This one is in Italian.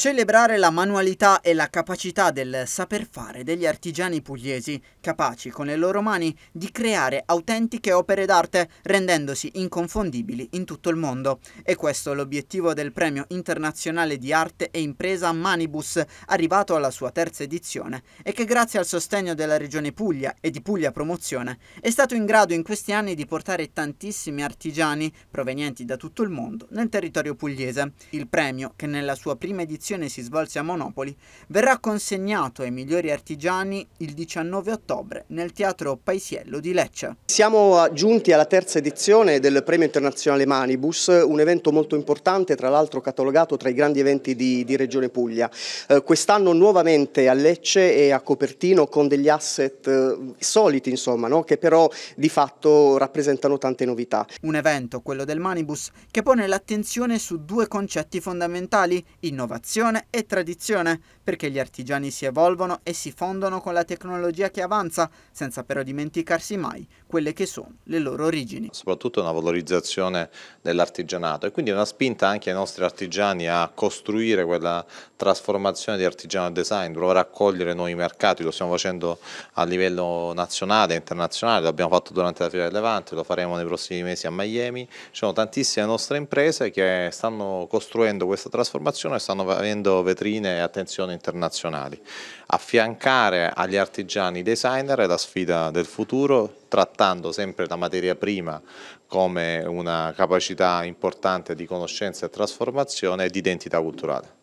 Celebrare la manualità e la capacità del saper fare degli artigiani pugliesi, capaci con le loro mani di creare autentiche opere d'arte rendendosi inconfondibili in tutto il mondo. E questo l'obiettivo del Premio Internazionale di Arte e Impresa Manibus, arrivato alla sua terza edizione e che grazie al sostegno della Regione Puglia e di Puglia Promozione è stato in grado in questi anni di portare tantissimi artigiani provenienti da tutto il mondo nel territorio pugliese. Il premio, che nella sua prima edizione produzione si svolse a Monopoli, verrà consegnato ai migliori artigiani il 19 ottobre nel Teatro Paisiello di Lecce. Siamo giunti alla terza edizione del Premio Internazionale Manibus, un evento molto importante, tra l'altro catalogato tra i grandi eventi di, di Regione Puglia. Eh, Quest'anno nuovamente a Lecce e a Copertino con degli asset eh, soliti, insomma, no? che però di fatto rappresentano tante novità. Un evento, quello del Manibus, che pone l'attenzione su due concetti fondamentali, innovazione innovazione e tradizione, perché gli artigiani si evolvono e si fondono con la tecnologia che avanza, senza però dimenticarsi mai quelle che sono le loro origini. Soprattutto una valorizzazione dell'artigianato e quindi una spinta anche ai nostri artigiani a costruire quella trasformazione di artigiano design, provare a cogliere nuovi mercati, lo stiamo facendo a livello nazionale internazionale, l'abbiamo fatto durante la Fiera del Levante, lo faremo nei prossimi mesi a Miami, ci sono tantissime nostre imprese che stanno costruendo questa trasformazione e stanno avendo vetrine e attenzione internazionali. Affiancare agli artigiani designer è la sfida del futuro, trattando sempre la materia prima come una capacità importante di conoscenza e trasformazione e di identità culturale.